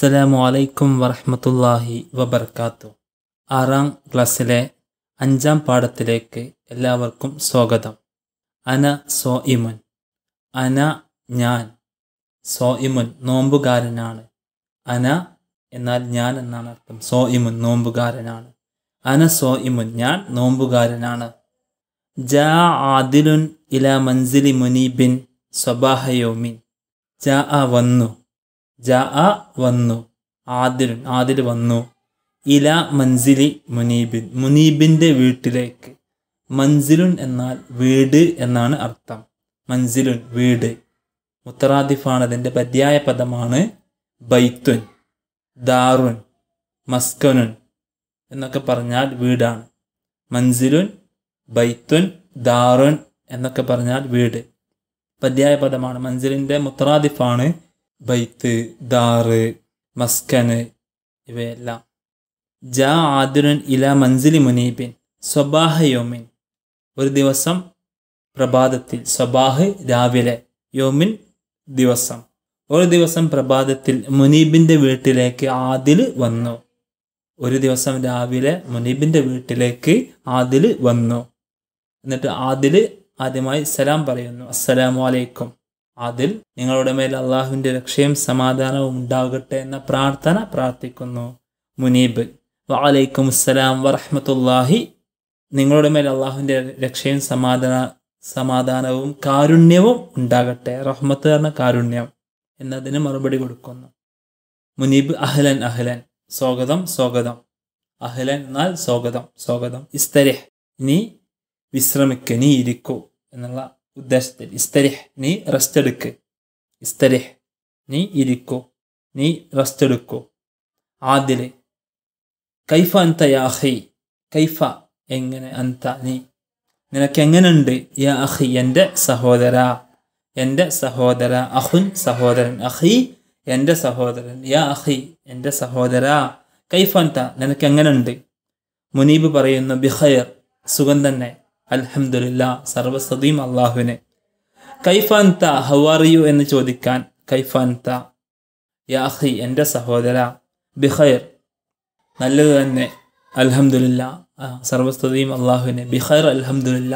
അസ്സലാമു അലൈക്കും വറഹമത്തല്ലാഹി വബർക്കാത്തു ആറാം ക്ലാസ്സിലെ അഞ്ചാം പാഠത്തിലേക്ക് എല്ലാവർക്കും സ്വാഗതം അന സോഇമുൻ അന ഞാൻ സോഇമുൻ നോമ്പുകാരനാണ് അന എന്നാൽ ഞാൻ എന്നാണ് അർത്ഥം സോഇമുൻ നോമ്പുകാരനാണ് അന സോഇമുൻ ഞാൻ നോമ്പുകാരനാണ് ജാ ആദിലുൻ ഇല മൻസിലി മുനീബിൻ സ്വബാഹയോമിൻ ജാ വന്നു ജാ വന്നു ആദിൽ ആദിൽ വന്നു ഇല മൻസിലി മുനീബിൻ മുനീബിൻ്റെ വീട്ടിലേക്ക് മൻസിലുൻ എന്നാൽ വീട് എന്നാണ് അർത്ഥം മൻസിലുൻ വീട് മുത്തറാദിഫാണ് അതിൻ്റെ പര്യായ പദമാണ് ബൈത്തുൻ ദാറുൻ മസ്കനുൻ എന്നൊക്കെ പറഞ്ഞാൽ വീടാണ് മൻസിലുൻ ബൈത്തുൻ ദാറുൻ എന്നൊക്കെ പറഞ്ഞാൽ വീട് പര്യായ പദമാണ് മൻസിലിൻ്റെ മുത്തറാദിഫാണ് ബൈത്ത് ദാറ് മസ്കന് ഇവയെല്ലാം ജാ ആദിരൻ ഇല മൻസിലി മുനീബിൻ സ്വബാഹ യോമിൻ ഒരു ദിവസം പ്രഭാതത്തിൽ സ്വബാഹ് രാവിലെ യോമിൻ ദിവസം ഒരു ദിവസം പ്രഭാതത്തിൽ മുനീബിൻ്റെ വീട്ടിലേക്ക് ആദിൽ വന്നു ഒരു ദിവസം രാവിലെ മുനീബിൻ്റെ വീട്ടിലേക്ക് ആദിൽ വന്നു എന്നിട്ട് ആദിൽ ആദ്യമായി സലാം പറയുന്നു അസ്സലാമലൈക്കും അതിൽ നിങ്ങളുടെ മേൽ അള്ളാഹുവിൻ്റെ രക്ഷയും സമാധാനവും ഉണ്ടാകട്ടെ എന്ന പ്രാർത്ഥന പ്രാർത്ഥിക്കുന്നു മുനീബ് വാലൈക്കും അസ്സലാം വറഹമത്തല്ലാഹി നിങ്ങളുടെ മേൽ അള്ളാഹുവിൻ്റെ രക്ഷയും സമാധാന സമാധാനവും കാരുണ്യവും ഉണ്ടാകട്ടെ റഹ്മത്ത് എന്ന കാരുണ്യം എന്നതിന് മറുപടി കൊടുക്കുന്നു മുനീബ് അഹ്ലൻ അഹ്ലൻ സ്വാഗതം സ്വാഗതം അഹ്ലൻ എന്നാൽ സ്വാഗതം സ്വാഗതം ഇസ്തരിഹ് നീ വിശ്രമിക്ക നീ ഇരിക്കൂ എന്നുള്ള ഉദ്ദേശത്തിൽ ഇസ്തരിഹ് നീ റെസ്റ്റ് എടുക്ക് ഇസ്തരിഹ് നീ ഇരിക്കൂ നീ റെസ്റ്റ് എടുക്കൂ ആദില് കൈഫ അന്ത യാ അഹി കൈഫ എങ്ങനെ അന്ത നീ നിനക്ക് എങ്ങനെയുണ്ട് യാ അഹി എൻ്റെ സഹോദര എൻ്റെ സഹോദര അഹുൻ സഹോദരൻ അഹി എൻ്റെ സഹോദരൻ യാ അഹി എൻ്റെ സഹോദര കൈഫ അന്ത നിനക്ക് എങ്ങനെയുണ്ട് മുനീബ് പറയുന്നു ബിഹയർ സുഖം തന്നെ അൽഹംദുലില്ല സർവസതിയും അള്ളാഹുവിന് കൈഫാൻത ഹവാറിയു എന്ന് ചോദിക്കാൻ കൈഫാൻത യാഹി എൻ്റെ സഹോദര ബിഖൈർ നല്ലത് തന്നെ അൽഹംദുലില്ല സർവസ്തുതിയും അള്ളാഹുവിന് ബിഖൈർ അൽഹംദുലില്ല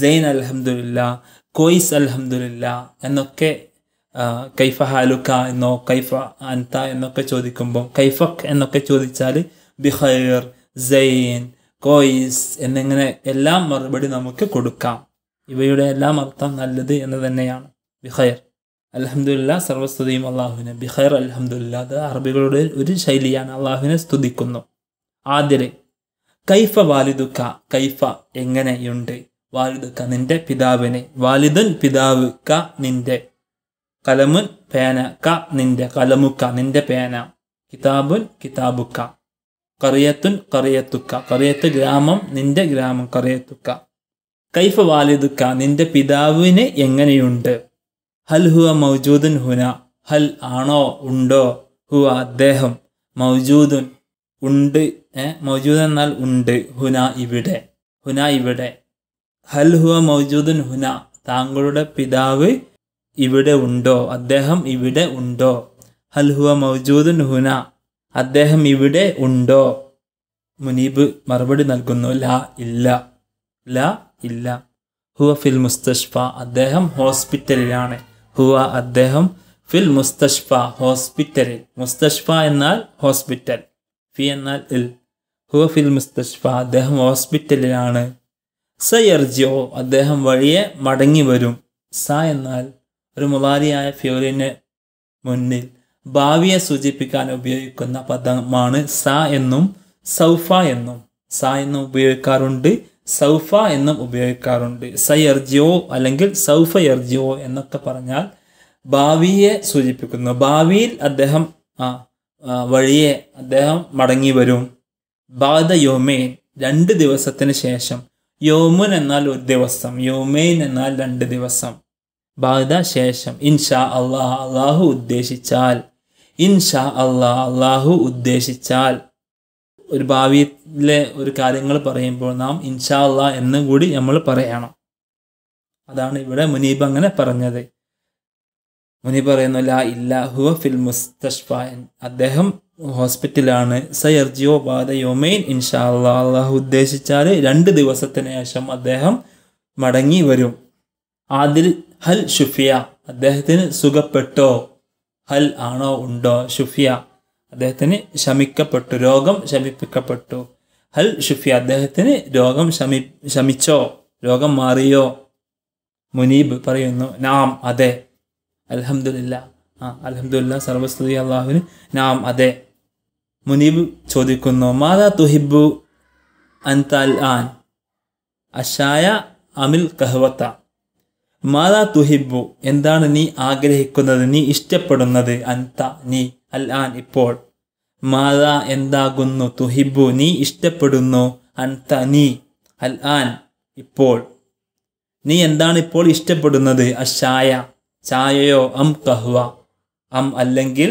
സെയ്ൻ അൽഹംദുലില്ല കോയിസ് അൽഹംദുലില്ല എന്നൊക്കെ കൈഫ ഹാലുക്ക എന്നോ കൈഫ അൻത എന്നൊക്കെ ചോദിക്കുമ്പോൾ കൈഫക് എന്നൊക്കെ ചോദിച്ചാൽ ബിഖൈർ സെയ്ൻ കോയിസ് എന്നിങ്ങനെ എല്ലാം മറുപടി നമുക്ക് കൊടുക്കാം ഇവയുടെ എല്ലാം അർത്ഥം നല്ലത് എന്ന് തന്നെയാണ് ബിഖൈർ അലഹമുല്ല സർവസ്തുതിയും അള്ളാഹുവിനെ ബിഖൈർ അലഹമുല്ല അത് അറബികളുടെ ഒരു ശൈലിയാണ് അള്ളാഹുവിനെ സ്തുതിക്കുന്നു ആദ്യരെ കൈഫ വാലിദുക്ക കൈഫ എങ്ങനെയുണ്ട് വാലിദുക്ക നിന്റെ പിതാവിനെ വാലിദൻ പിതാവ് ക നിന്റെ കലമുൻ പേന ക നിന്റെ കലമുക്ക നിന്റെ പേന കിതാബുൻ കിതാബുക്ക കറിയത്തുൻ കറിയത്തുക്ക കറിയത്ത് ഗ്രാമം നിന്റെ ഗ്രാമം കറിയത്തുക്ക കൈഫ വാലിദുക്ക നിന്റെ പിതാവിന് എങ്ങനെയുണ്ട് ഹൽ ഹുവ മൗജൂദൻ ഹുന ഹൽ ആണോ ഉണ്ടോ ഹുവ അദ്ദേഹം മൗജൂദൻ ഉണ്ട് മൗജൂദ് എന്നാൽ ഉണ്ട് ഹുന ഇവിടെ ഹുന ഇവിടെ ഹൽ ഹുവ മൗജൂദൻ ഹുന താങ്കളുടെ പിതാവ് ഇവിടെ ഉണ്ടോ അദ്ദേഹം ഇവിടെ ഉണ്ടോ ഹൽ ഹുവ മൗജൂദൻ ഹുന അദ്ദേഹം ഇവിടെ ഉണ്ടോ മുനീബ് മറുപടി നൽകുന്നു ല ഇല്ല ല ഇല്ല ഹുവ ഫിൽ മുസ്തഷ്ഫ അദ്ദേഹം ഹോസ്പിറ്റലിലാണ് ഹുവ അദ്ദേഹം ഫിൽ മുസ്തഷ്ഫ ഹോസ്പിറ്റലിൽ മുസ്തഷ്ഫ എന്നാൽ ഹോസ്പിറ്റൽ ഫി എന്നാൽ ഇൽ ഹുവ ഫിൽ മുസ്തഷ്ഫ അദ്ദേഹം ഹോസ്പിറ്റലിലാണ് സയർജിയോ അദ്ദേഹം വഴിയെ മടങ്ങി വരും സ എന്നാൽ ഒരു മുലാരിയായ ഫ്യൂരിന് മുന്നിൽ ഭാവിയെ സൂചിപ്പിക്കാൻ ഉപയോഗിക്കുന്ന പദമാണ് സ എന്നും സൗഫ എന്നും സ എന്നും ഉപയോഗിക്കാറുണ്ട് സൗഫ എന്നും ഉപയോഗിക്കാറുണ്ട് സയർജിയോ അല്ലെങ്കിൽ സൗഫ എർജിയോ എന്നൊക്കെ പറഞ്ഞാൽ ഭാവിയെ സൂചിപ്പിക്കുന്നു ഭാവിയിൽ അദ്ദേഹം ആ വഴിയെ അദ്ദേഹം മടങ്ങി വരും ബാധ യോമേൻ രണ്ട് ദിവസത്തിന് ശേഷം യോമുൻ എന്നാൽ ഒരു ദിവസം യോമേൻ എന്നാൽ രണ്ട് ദിവസം ബാധ ശേഷം ഇൻഷാ അള്ളാഹ് അള്ളാഹു ഉദ്ദേശിച്ചാൽ ഇൻഷാ അള്ളാ അള്ളാഹു ഉദ്ദേശിച്ചാൽ ഒരു ഭാവിയിലെ ഒരു കാര്യങ്ങൾ പറയുമ്പോൾ നാം ഇൻഷാ അള്ളാ എന്ന് കൂടി നമ്മൾ പറയണം അതാണ് ഇവിടെ മുനീബ് അങ്ങനെ പറഞ്ഞത് മുനീബ് പറയുന്നു ലാ ഇല്ലാഹു ഫിൽ മുസ്തഷ്ഫായൻ അദ്ദേഹം ഹോസ്പിറ്റലാണ് സയർജിയോ ബാദ യോമൈൻ ഇൻഷാ അള്ളാ അള്ളാഹു ഉദ്ദേശിച്ചാൽ രണ്ട് ദിവസത്തിന് ശേഷം അദ്ദേഹം മടങ്ങി വരും ആദിൽ ഹൽ ഷുഫിയ അദ്ദേഹത്തിന് സുഖപ്പെട്ടോ ഹൽ ആണോ ഉണ്ടോ ഷുഫിയ അദ്ദേഹത്തിന് ശമിക്കപ്പെട്ടു രോഗം ശമിപ്പിക്കപ്പെട്ടു ഹൽ ഷുഫിയ അദ്ദേഹത്തിന് രോഗം ശമി ശമിച്ചോ രോഗം മാറിയോ മുനീബ് പറയുന്നു നാം അതെ അലഹമില്ല ആ അലഹമില്ല സർവസ്തുതി അള്ളാഹുവിന് നാം അതെ മുനീബ് ചോദിക്കുന്നു മാതാ തുഹിബു അൻതൽ ആൻ അഷായ അമിൽ കഹ്വത്ത മാതാ തുഹിബു എന്താണ് നീ ആഗ്രഹിക്കുന്നത് നീ ഇഷ്ടപ്പെടുന്നത് അന്ത നീ അൽ ആൻ ഇപ്പോൾ മാതാ എന്താകുന്നു തുഹിബു നീ ഇഷ്ടപ്പെടുന്നു അന്ത നീ അൽ ആൻ ഇപ്പോൾ നീ എന്താണ് ഇപ്പോൾ ഇഷ്ടപ്പെടുന്നത് അഷായ ചായയോ അം കഹ്വ അം അല്ലെങ്കിൽ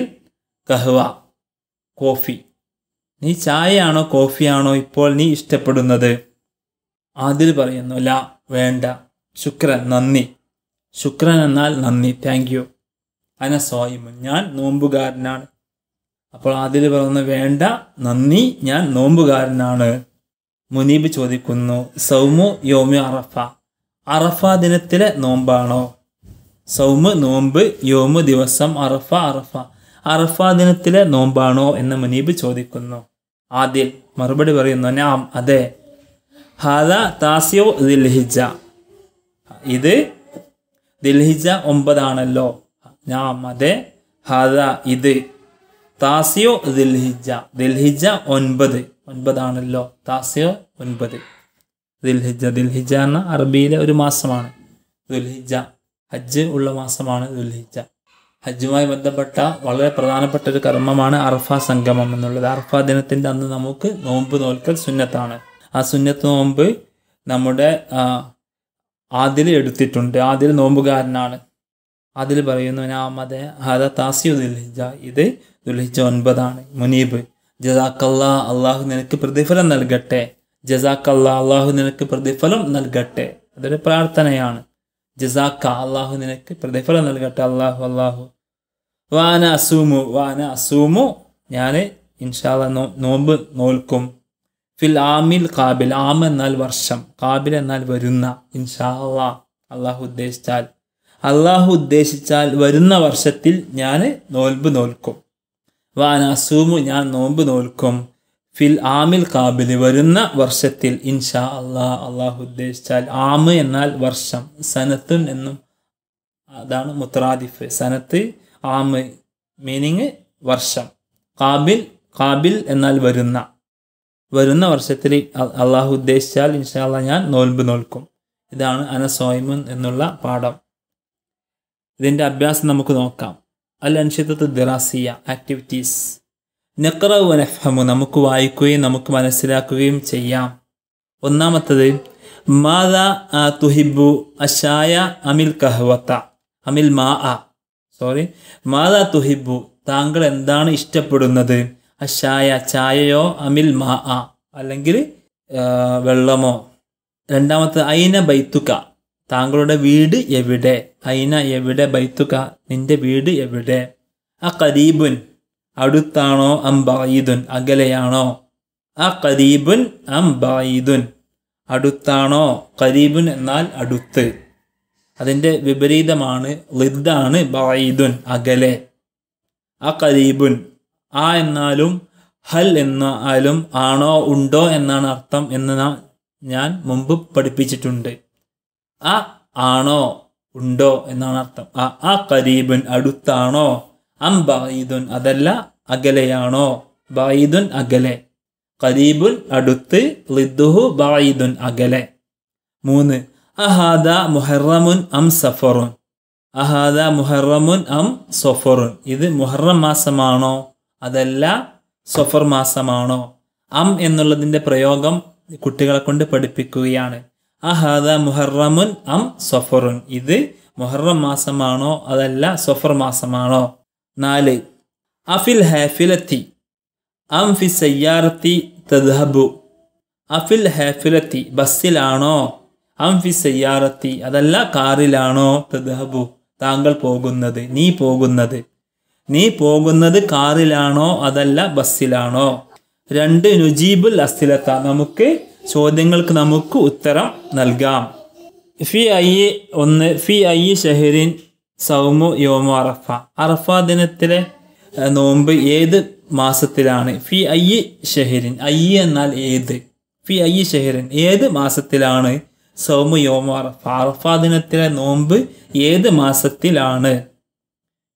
കഹ്വ കോഫി നീ ചായയാണോ കോഫിയാണോ ഇപ്പോൾ നീ ഇഷ്ടപ്പെടുന്നത് അതിൽ പറയുന്നു ല വേണ്ട ശുക്രൻ നന്ദി ശുക്രൻ എന്നാൽ നന്ദി താങ്ക് യു അന സോയിമു ഞാൻ നോമ്പുകാരനാണ് അപ്പോൾ അതിൽ പറയുന്നു വേണ്ട നന്ദി ഞാൻ നോമ്പുകാരനാണ് മുനീബ് ചോദിക്കുന്നു സൗമു യോമു അറഫ അറഫ ദിനത്തിലെ നോമ്പാണോ സൗമ് നോമ്പ് യോമ ദിവസം അറഫ അറഫ അറഫ ദിനത്തിലെ നോമ്പാണോ എന്ന് മുനീബ് ചോദിക്കുന്നു ആദ്യ മറുപടി പറയുന്നു നാം അതെ ഹാദ താസിയോ ദിൽഹിജ ഇത് ദിൽഹിജ ഒമ്പതാണല്ലോ ഞാൻ അതെ ഹദ ഇത് താസിയോ ദിൽഹിജ ദിൽഹിജ ഒൻപത് ഒൻപതാണല്ലോ താസിയോ ഒൻപത് ദിൽഹിജ ദിൽഹിജ എന്ന അറബിയിലെ ഒരു മാസമാണ് ദുൽഹിജ ഹജ്ജ് ഉള്ള മാസമാണ് ദുൽഹിജ ഹജ്ജുമായി ബന്ധപ്പെട്ട വളരെ പ്രധാനപ്പെട്ട ഒരു കർമ്മമാണ് അർഫ സംഗമം എന്നുള്ളത് അർഫ ദിനത്തിൻ്റെ അന്ന് നമുക്ക് നോമ്പ് നോൽക്കൽ സുന്നത്താണ് ആ സുന്നത്ത് നോമ്പ് നമ്മുടെ അതിൽ എടുത്തിട്ടുണ്ട് അതിൽ നോമ്പുകാരനാണ് അതിൽ പറയുന്നു ഹദ താസിയു ദുൽഹിജ ഇത് ദുൽഹിജ ഒൻപതാണ് മുനീബ് ജസാക്കല്ലാ അള്ളാഹു നിനക്ക് പ്രതിഫലം നൽകട്ടെ ജസാക്കല്ലാ അള്ളാഹു നിനക്ക് പ്രതിഫലം നൽകട്ടെ അതൊരു പ്രാർത്ഥനയാണ് ജസാക്ക അള്ളാഹു നിനക്ക് പ്രതിഫലം നൽകട്ടെ അള്ളാഹു അള്ളാഹു വാന അസൂമു വാന അസൂമു ഞാൻ ഇൻഷാല്ല നോ നോമ്പ് നോൽക്കും ഫിൽ ആമിൽ കാബിൽ ആം എന്നാൽ വർഷം കാബിൽ എന്നാൽ വരുന്ന ഇൻഷാ അള്ളാ അള്ളാഹു ഉദ്ദേശിച്ചാൽ അള്ളാഹു ഉദ്ദേശിച്ചാൽ വരുന്ന വർഷത്തിൽ ഞാൻ നോൽബ് നോൽക്കും വാൻ അസൂമു ഞാൻ നോമ്പ് നോൽക്കും ഫിൽ ആമിൽ കാബിൽ വരുന്ന വർഷത്തിൽ ഇൻഷാ അള്ളാ അള്ളാഹു ഉദ്ദേശിച്ചാൽ ആമ് എന്നാൽ വർഷം സനത്തുൻ എന്നും അതാണ് മുത്രാദിഫ് സനത്ത് ആമ് മീനിങ് വർഷം കാബിൽ കാബിൽ എന്നാൽ വരുന്ന വരുന്ന വർഷത്തിൽ അള്ളാഹു ഉദ്ദേശിച്ചാൽ ഇൻഷാല്ല ഞാൻ നോൽമ്പ് നോൽക്കും ഇതാണ് അനസോയിമുൻ എന്നുള്ള പാഠം ഇതിൻ്റെ അഭ്യാസം നമുക്ക് നോക്കാം അൽ അൻഷിത്തു ദിറാസിയ ആക്ടിവിറ്റീസ് നെക്രവ് നഫമു നമുക്ക് വായിക്കുകയും നമുക്ക് മനസ്സിലാക്കുകയും ചെയ്യാം ഒന്നാമത്തത് മാദ തുഹിബു അഷായ അമിൽ കഹവത്ത അമിൽ മാ സോറി മാദ തുഹിബു താങ്കൾ എന്താണ് ഇഷ്ടപ്പെടുന്നത് അശായ ചായയോ അമിൽ മാ ആ അല്ലെങ്കിൽ വെള്ളമോ രണ്ടാമത്തെ അയിന ബൈത്തുക താങ്കളുടെ വീട് എവിടെ അയിന എവിടെ ബൈത്തുക നിന്റെ വീട് എവിടെ ആ കരീബുൻ അടുത്താണോ അം ബീദുൻ അകലെയാണോ ആ കരീബുൻ അം ബീദുൻ അടുത്താണോ കരീബുൻ എന്നാൽ അടുത്ത് അതിൻ്റെ വിപരീതമാണ് ലിദ്ദാണ് ബായിദുൻ അകലെ ആ കരീബുൻ ആ എന്നാലും ഹൽ എന്നാലും ആണോ ഉണ്ടോ എന്നാണ് അർത്ഥം എന്ന് ഞാൻ മുമ്പ് പഠിപ്പിച്ചിട്ടുണ്ട് ആ ആണോ ഉണ്ടോ എന്നാണ് അർത്ഥം ആ ആ കരീബൻ അടുത്താണോ അം ബായിദുൻ അതല്ല അകലെയാണോ ബായിദുൻ അകലെ കരീബുൻ അടുത്ത് ലിദ്ദുഹു ബായിദുൻ അകലെ മൂന്ന് അഹാദ മുഹറമുൻ അം സഫറുൻ അഹാദ മുഹറമുൻ അം സഫറുൻ ഇത് മുഹറം മാസമാണോ അതല്ല സൊഫർ മാസമാണോ അം എന്നുള്ളതിൻ്റെ പ്രയോഗം കുട്ടികളെ കൊണ്ട് പഠിപ്പിക്കുകയാണ് അഹദ മുഹറമുൻ അം സൊഫറുൻ ഇത് മുഹറം മാസമാണോ അതല്ല സൊഫർ മാസമാണോ നാല് അഫിൽ ഹാഫിലത്തി അം ഫി സയ്യാറത്തി തദ്ഹബു അഫിൽ ഹാഫിലത്തി ബസ്സിലാണോ അം ഫി സയ്യാറത്തി അതല്ല കാറിലാണോ തദ്ഹബു താങ്കൾ പോകുന്നത് നീ പോകുന്നത് നീ പോകുന്നത് കാറിലാണോ അതല്ല ബസ്സിലാണോ രണ്ട് നുജീബുൽ അസ്ഥിലത്ത നമുക്ക് ചോദ്യങ്ങൾക്ക് നമുക്ക് ഉത്തരം നൽകാം ഫി ഐ ഒന്ന് ഫി ഐ ഷഹരിൻ സൗമു യോമു അറഫ അറഫ ദിനത്തിലെ നോമ്പ് ഏത് മാസത്തിലാണ് ഫി ഐ ഷഹരിൻ ഐ എന്നാൽ ഏത് ഫി ഐ ഷഹരിൻ ഏത് മാസത്തിലാണ് സൗമു യോമു അറഫ അറഫ ദിനത്തിലെ നോമ്പ് ഏത് മാസത്തിലാണ്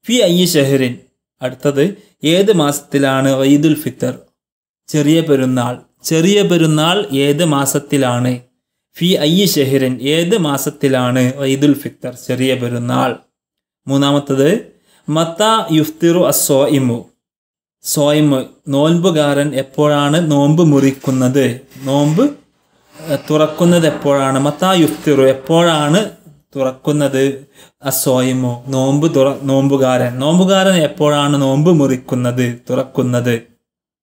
ഫി അയ്യി ഷെഹറിൻ അടുത്തത് ഏത് മാസത്തിലാണ് ഈദുൽ ഫിത്തർ ചെറിയ പെരുന്നാൾ ചെറിയ പെരുന്നാൾ ഏത് മാസത്തിലാണ് ഫി അയ്യി ഷെഹറിൻ ഏത് മാസത്തിലാണ് ഈദുൽ ഫിത്തർ ചെറിയ പെരുന്നാൾ മൂന്നാമത്തത് മത്ത യുഫ്തിറു ഇമു സോയിമ് നോൻപുകാരൻ എപ്പോഴാണ് നോമ്പ് മുറിക്കുന്നത് നോമ്പ് തുറക്കുന്നത് എപ്പോഴാണ് മത്ത യുഫ്തിറു എപ്പോഴാണ് തുറക്കുന്നത് അസ്വയമോ നോമ്പ് തുറ നോമ്പുകാരൻ നോമ്പുകാരൻ എപ്പോഴാണ് നോമ്പ് മുറിക്കുന്നത് തുറക്കുന്നത്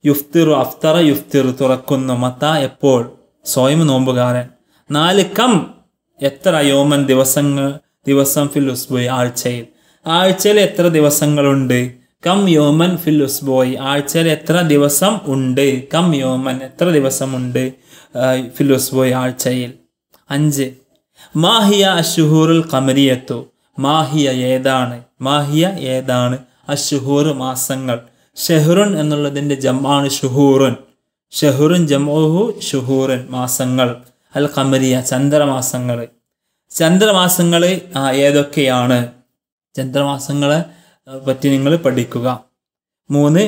യുഫ്തിറു അഫ്തറ യുഫ്തിറു തുറക്കുന്നു മത്ത എപ്പോൾ സ്വയം നോമ്പുകാരൻ നാല് കം എത്ര യോമൻ ദിവസങ്ങൾ ദിവസം ഫിൽ ഉസ്ബോയ് ആഴ്ചയിൽ ആഴ്ചയിൽ എത്ര ദിവസങ്ങളുണ്ട് കം യോമൻ ഫിൽ ഉസ്ബോയ് ആഴ്ചയിൽ എത്ര ദിവസം ഉണ്ട് കം യോമൻ എത്ര ദിവസമുണ്ട് ഫിൽ ഉസ്ബോയ് ആഴ്ചയിൽ അഞ്ച് മാഹിയ അഷുഹൂറുൽ കമരിയത്തു മാഹിയ ഏതാണ് മാഹിയ ഏതാണ് അഷുഹൂർ മാസങ്ങൾ ഷെഹ്റുൻ എന്നുള്ളതിൻ്റെ ജമാണ് ഷുഹൂറുൻ ഷെഹ്റുൻ ജമോഹു ഷുഹൂറുൻ മാസങ്ങൾ അൽ കമരിയ ചന്ദ്രമാസങ്ങൾ ചന്ദ്രമാസങ്ങൾ ഏതൊക്കെയാണ് ചന്ദ്രമാസങ്ങളെ പറ്റി നിങ്ങൾ പഠിക്കുക മൂന്ന്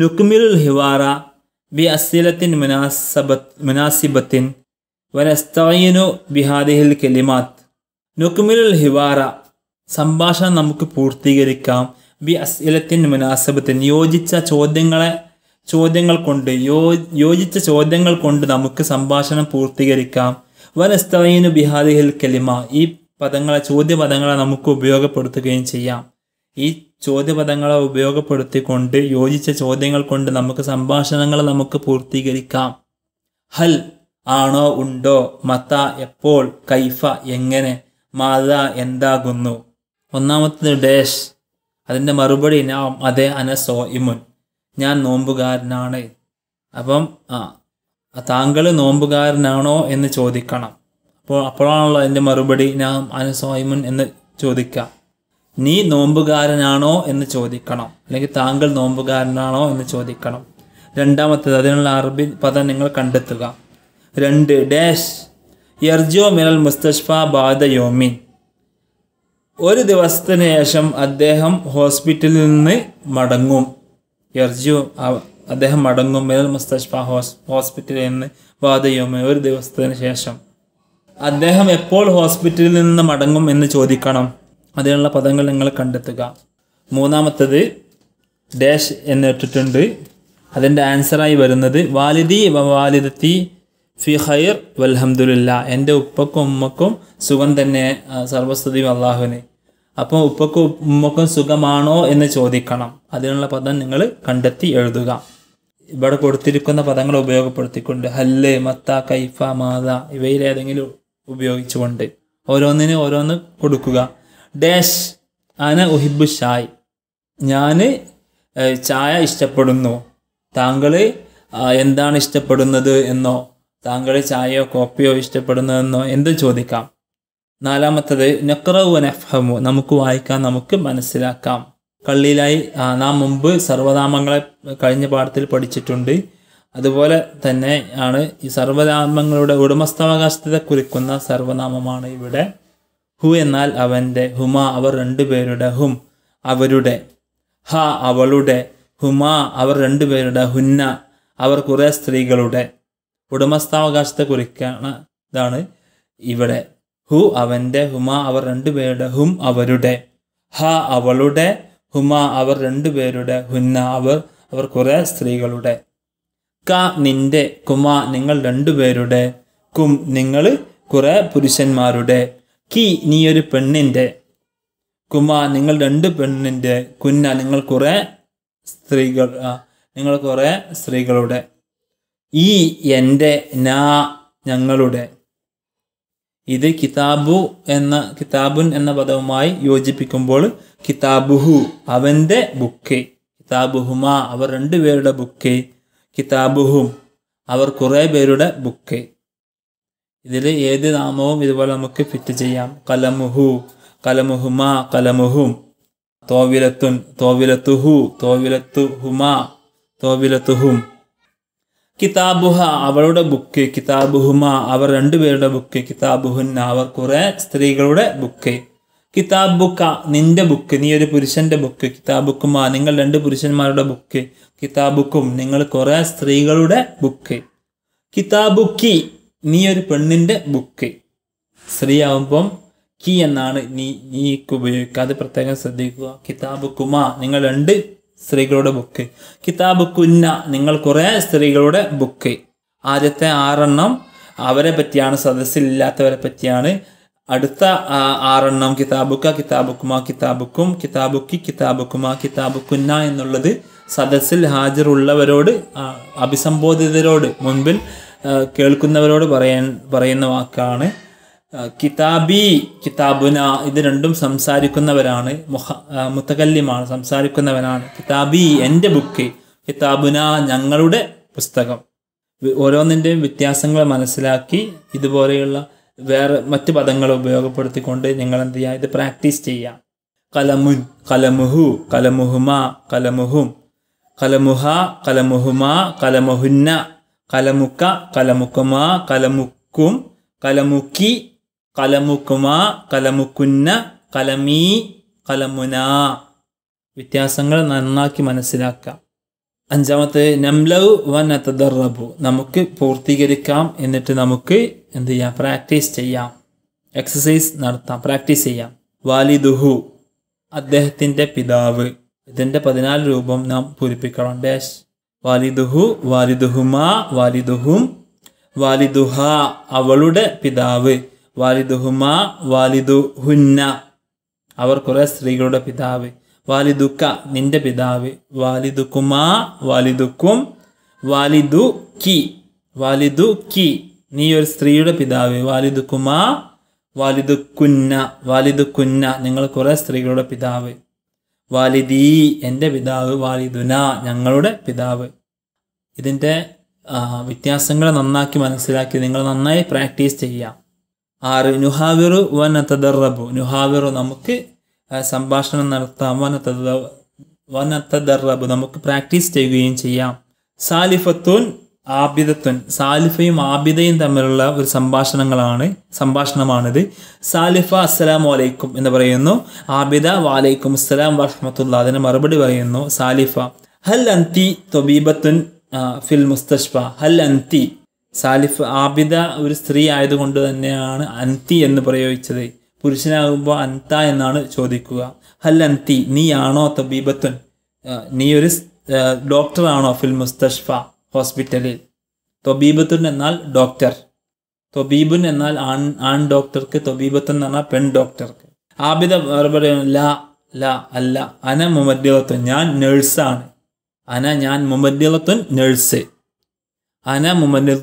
നുക്മിലുൽ ഹിവാറ ബി അസീലത്തിൻ മുനാസബത്ത് മുനാസിബത്തിൻ വനസ്തയനു ബിഹാദിഹിൽ കെലിമാത്ത് നുക്കുമിലുൽ ഹിവാറ സംഭാഷണം നമുക്ക് പൂർത്തീകരിക്കാം ബി അസ്ഇലത്തിൻ മുനാസബത്തിൻ യോജിച്ച ചോദ്യങ്ങളെ ചോദ്യങ്ങൾ കൊണ്ട് യോ യോജിച്ച ചോദ്യങ്ങൾ കൊണ്ട് നമുക്ക് സംഭാഷണം പൂർത്തീകരിക്കാം വനസ്തയനു ബിഹാദിഹിൽ കെലിമ ഈ പദങ്ങളെ ചോദ്യപദങ്ങളെ നമുക്ക് ഉപയോഗപ്പെടുത്തുകയും ചെയ്യാം ഈ ചോദ്യപദങ്ങളെ ഉപയോഗപ്പെടുത്തിക്കൊണ്ട് യോജിച്ച ചോദ്യങ്ങൾ കൊണ്ട് നമുക്ക് സംഭാഷണങ്ങൾ നമുക്ക് പൂർത്തീകരിക്കാം ഹൽ ആണോ ഉണ്ടോ മത എപ്പോൾ കൈഫ എങ്ങനെ മാത എന്താകുന്നു ഒന്നാമത്തത് ഡേഷ് അതിൻ്റെ മറുപടി ഞാൻ അതെ അന ഇമുൻ ഞാൻ നോമ്പുകാരനാണ് അപ്പം ആ താങ്കൾ നോമ്പുകാരനാണോ എന്ന് ചോദിക്കണം അപ്പോൾ അപ്പോഴാണല്ലോ അതിൻ്റെ മറുപടി ഞാൻ അന ഇമുൻ എന്ന് ചോദിക്കാം നീ നോമ്പുകാരനാണോ എന്ന് ചോദിക്കണം അല്ലെങ്കിൽ താങ്കൾ നോമ്പുകാരനാണോ എന്ന് ചോദിക്കണം രണ്ടാമത്തേത് അതിനുള്ള അറബി പദം നിങ്ങൾ കണ്ടെത്തുക രണ്ട് ഡാഷ് യർജോ മിനൽ മുസ്തഷ്ഫ ബാദയോമിൻ ഒരു ദിവസത്തിന് ശേഷം അദ്ദേഹം ഹോസ്പിറ്റലിൽ നിന്ന് മടങ്ങും യർജു അദ്ദേഹം മടങ്ങും മിനൽ മുസ്തഷ്ഫ ഹോസ് ഹോസ്പിറ്റലിൽ നിന്ന് ബാധയോമിൻ ഒരു ദിവസത്തിന് ശേഷം അദ്ദേഹം എപ്പോൾ ഹോസ്പിറ്റലിൽ നിന്ന് മടങ്ങും എന്ന് ചോദിക്കണം അതിനുള്ള പദങ്ങൾ നിങ്ങൾ കണ്ടെത്തുക മൂന്നാമത്തത് ഡാഷ് എന്നിട്ടിട്ടുണ്ട് അതിൻ്റെ ആൻസറായി വരുന്നത് വാലിദി വാലിദത്തി ഫി ഖൈർ വൽഹമുല്ല എൻ്റെ ഉപ്പക്കും ഉമ്മക്കും സുഖം തന്നെ സർവസ്തുതി അള്ളാഹുവിന് അപ്പോൾ ഉപ്പക്കും ഉമ്മക്കും സുഖമാണോ എന്ന് ചോദിക്കണം അതിനുള്ള പദം നിങ്ങൾ കണ്ടെത്തി എഴുതുക ഇവിടെ കൊടുത്തിരിക്കുന്ന പദങ്ങൾ ഉപയോഗപ്പെടുത്തിക്കൊണ്ട് ഹല്ല് മത്ത കൈഫ മാത ഇവയിലേതെങ്കിലും ഉപയോഗിച്ചുകൊണ്ട് ഓരോന്നിന് ഓരോന്ന് കൊടുക്കുക ഡാഷ് അന ഉഹിബു ഷായ് ഞാൻ ചായ ഇഷ്ടപ്പെടുന്നു താങ്കൾ എന്താണ് ഇഷ്ടപ്പെടുന്നത് എന്നോ താങ്കൾ ചായയോ കോപ്പിയോ ഇഷ്ടപ്പെടുന്നതെന്നോ എന്ത് ചോദിക്കാം നാലാമത്തത് നക്രവ് നഫ്ഹമു നമുക്ക് വായിക്കാം നമുക്ക് മനസ്സിലാക്കാം കള്ളിയിലായി നാം മുമ്പ് സർവനാമങ്ങളെ കഴിഞ്ഞ പാഠത്തിൽ പഠിച്ചിട്ടുണ്ട് അതുപോലെ തന്നെ ആണ് ഈ സർവനാമങ്ങളുടെ ഉടമസ്ഥാവകാശത്തെ കുറിക്കുന്ന സർവനാമമാണ് ഇവിടെ ഹു എന്നാൽ അവൻ്റെ ഹുമ അവർ രണ്ടുപേരുടെ ഹും അവരുടെ ഹ അവളുടെ ഹുമ അവർ രണ്ടുപേരുടെ ഹുന്ന അവർ കുറേ സ്ത്രീകളുടെ ഉടമസ്ഥാവകാശത്തെ ഇതാണ് ഇവിടെ ഹു അവൻ്റെ ഹുമ അവർ രണ്ടുപേരുടെ ഹും അവരുടെ ഹ അവളുടെ ഹുമ അവർ രണ്ടുപേരുടെ ഹുന്ന അവർ അവർ കുറേ സ്ത്രീകളുടെ ക നിന്റെ കുമ നിങ്ങൾ രണ്ടുപേരുടെ കും നിങ്ങൾ കുറേ പുരുഷന്മാരുടെ കി നീ ഒരു പെണ്ണിൻ്റെ കുമ നിങ്ങൾ രണ്ട് പെണ്ണിൻ്റെ കുന്ന നിങ്ങൾ കുറേ സ്ത്രീകൾ നിങ്ങൾ കുറേ സ്ത്രീകളുടെ ഈ എൻ്റെ നാ ഞങ്ങളുടെ ഇത് കിതാബു എന്ന കിതാബുൻ എന്ന പദവുമായി യോജിപ്പിക്കുമ്പോൾ കിതാബുഹു അവൻ്റെ ബുക്ക് കിതാബുഹുമ അവർ രണ്ടുപേരുടെ ബുക്ക് കിതാബുഹും അവർ കുറേ പേരുടെ ബുക്ക് ഇതിൽ ഏത് നാമവും ഇതുപോലെ നമുക്ക് ഫിറ്റ് ചെയ്യാം കലമുഹു കലമുഹുമ കലമുഹും തോവിലത്തുൻ തോവിലത്തുഹു തോവിലത്തുഹുമ തോവിലത്തുഹും കിതാബുഹ അവളുടെ ബുക്ക് കിതാബുഹുമ അവർ രണ്ടുപേരുടെ ബുക്ക് കിതാബുഹുന്ന അവർ കുറെ സ്ത്രീകളുടെ ബുക്ക് കിതാബുക്ക നിന്റെ ബുക്ക് നീ ഒരു പുരുഷന്റെ ബുക്ക് കിതാബുക്കുമ നിങ്ങൾ രണ്ട് പുരുഷന്മാരുടെ ബുക്ക് കിതാബുക്കും നിങ്ങൾ കുറേ സ്ത്രീകളുടെ ബുക്ക് കിതാബുക്കി നീ ഒരു പെണ്ണിന്റെ ബുക്ക് സ്ത്രീ ആവുമ്പം കി എന്നാണ് നീ നീക്ക് ഉപയോഗിക്കാതെ പ്രത്യേകം ശ്രദ്ധിക്കുക കിതാബുക്കുമ നിങ്ങൾ രണ്ട് സ്ത്രീകളുടെ ബുക്ക് കിതാബ് കുന്ന നിങ്ങൾ കുറേ സ്ത്രീകളുടെ ബുക്ക് ആദ്യത്തെ ആറെണ്ണം അവരെ പറ്റിയാണ് സദസ്സിലില്ലാത്തവരെ പറ്റിയാണ് അടുത്ത ആറെണ്ണം കിതാബുക്ക കിതാബുക്കുമ കിതാബുക്കും കിതാബുക്കി കിതാബുക്കുമ കിതാബുക്കുന്ന എന്നുള്ളത് സദസ്സിൽ ഹാജറുള്ളവരോട് അഭിസംബോധിതരോട് മുൻപിൽ കേൾക്കുന്നവരോട് പറയാൻ പറയുന്ന വാക്കാണ് കിതാബി കിതാബുന ഇത് രണ്ടും സംസാരിക്കുന്നവരാണ് മുഹ മുത്തകല്യമാണ് സംസാരിക്കുന്നവനാണ് കിതാബി എൻ്റെ ബുക്ക് കിതാബുന ഞങ്ങളുടെ പുസ്തകം ഓരോന്നിൻ്റെയും വ്യത്യാസങ്ങൾ മനസ്സിലാക്കി ഇതുപോലെയുള്ള വേറെ മറ്റ് പദങ്ങൾ ഉപയോഗപ്പെടുത്തിക്കൊണ്ട് നിങ്ങൾ എന്ത് ചെയ്യുക ഇത് പ്രാക്ടീസ് ചെയ്യാം കലമുൻ കലമുഹു കലമുഹുമ കലമുഹും കലമുഹ കലമുഹുമ കലമുഹുന്ന കലമുക്ക കലമുക്കുമ കലമുക്കും കലമുക്കി കലമുക്കുമ കലമുക്കുന്ന കലമീ കലമുന വ്യത്യാസങ്ങൾ നന്നാക്കി മനസ്സിലാക്കാം അഞ്ചാമത്തെ നംലൗ വൻ അതദറബു നമുക്ക് പൂർത്തീകരിക്കാം എന്നിട്ട് നമുക്ക് എന്ത് ചെയ്യാം പ്രാക്ടീസ് ചെയ്യാം എക്സസൈസ് നടത്താം പ്രാക്ടീസ് ചെയ്യാം വാലിദുഹു അദ്ദേഹത്തിൻ്റെ പിതാവ് ഇതിൻ്റെ പതിനാല് രൂപം നാം പൂരിപ്പിക്കണം ഡാഷ് വാലിദുഹു വാലിദുഹുമാ വാലിദുഹും വാലിദുഹ അവളുടെ പിതാവ് വാലിദുഹുമ വാലിദു ഹുന്ന അവർ കുറേ സ്ത്രീകളുടെ പിതാവ് വാലിദുക്ക നിന്റെ പിതാവ് വാലിദുക്കുമാ വാലിദുക്കും വാലിദു കി വാലിദു കി നീ ഒരു സ്ത്രീയുടെ പിതാവ് വാലിദുക്കുമാ വാലിദുക്കുന്ന വാലിദുക്കുന്ന നിങ്ങൾ കുറേ സ്ത്രീകളുടെ പിതാവ് വാലിദീ എൻ്റെ പിതാവ് വാലിദുന ഞങ്ങളുടെ പിതാവ് ഇതിൻ്റെ വ്യത്യാസങ്ങൾ നന്നാക്കി മനസ്സിലാക്കി നിങ്ങൾ നന്നായി പ്രാക്ടീസ് ചെയ്യാം ആറ് നുഹാവിറു വൻ തദറബു നുഹാവിറു നമുക്ക് സംഭാഷണം നടത്താം വൻ തദ വൻ തദറബു നമുക്ക് പ്രാക്ടീസ് ചെയ്യുകയും ചെയ്യാം സാലിഫത്തുൻ ആബിദത്തുൻ സാലിഫയും ആബിദയും തമ്മിലുള്ള ഒരു സംഭാഷണങ്ങളാണ് സംഭാഷണമാണിത് സാലിഫ അസ്സലാം വലൈക്കും എന്ന് പറയുന്നു ആബിദ വാലൈക്കും അസ്സലാം വർഹമത്തുള്ള അതിന് മറുപടി പറയുന്നു സാലിഫ ഹൽ അന്തി തൊബീബത്തുൻ ഫിൽ മുസ്തഷ്ഫ ഹൽ അന്തി സാലിഫ് ആബിദ ഒരു സ്ത്രീ ആയതുകൊണ്ട് തന്നെയാണ് അന്തി എന്ന് പ്രയോഗിച്ചത് പുരുഷനാകുമ്പോൾ അന്ത എന്നാണ് ചോദിക്കുക ഹൽ അന്തി നീയാണോ തബീബത്തുൻ നീ ഒരു ഡോക്ടറാണോ ഫിൽ മുസ്തഷ്ഫ ഹോസ്പിറ്റലിൽ തൊബീബത്തുൻ എന്നാൽ ഡോക്ടർ തൊബീബുൻ എന്നാൽ ആൺ ആൺ ഡോക്ടർക്ക് തൊബീബത്തുൻ എന്ന് പറഞ്ഞാൽ പെൺ ഡോക്ടർക്ക് ആബിദ പറയും ല ല അല്ല അന മുമദ്യവത്തുൻ ഞാൻ നേഴ്സാണ് അന ഞാൻ മുമദ്യവത്തുൻ നേഴ്സ് അന മുമദ്യ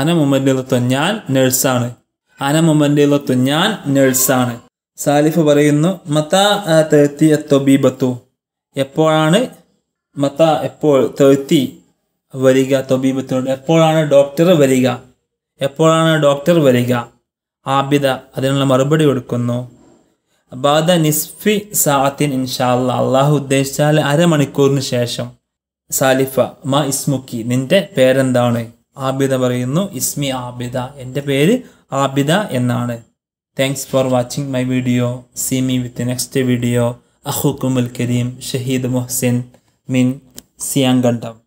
അന മുമല്ലിലത്തു ഞാൻ നേഴ്സാണ് അന മുമല്ലിലത്തു ഞാൻ നേഴ്സാണ് സാലിഫ് പറയുന്നു മതാ തേത്തി തൊബീബത്തു എപ്പോഴാണ് മതാ എപ്പോൾ തേത്തി വരിക തൊബീബത്തിനോട് എപ്പോഴാണ് ഡോക്ടർ വരിക എപ്പോഴാണ് ഡോക്ടർ വരിക ആബിദ അതിനുള്ള മറുപടി കൊടുക്കുന്നു ബാദ നിസ്ഫി സാത്തിൻ ഇൻഷാല്ല അള്ളാഹു ഉദ്ദേശിച്ചാൽ അരമണിക്കൂറിന് ശേഷം സാലിഫ മാ ഇസ്മുക്കി നിന്റെ പേരെന്താണ് ആബിദ പറയുന്നു ഇസ്മി ആബിദ എൻ്റെ പേര് ആബിദ എന്നാണ് thanks for watching my video see me with next video അഹുക്കുമുൽ കരീം ഷഹീദ് മുഹസിൻ മിൻ സിയാങ്കണ്ഠം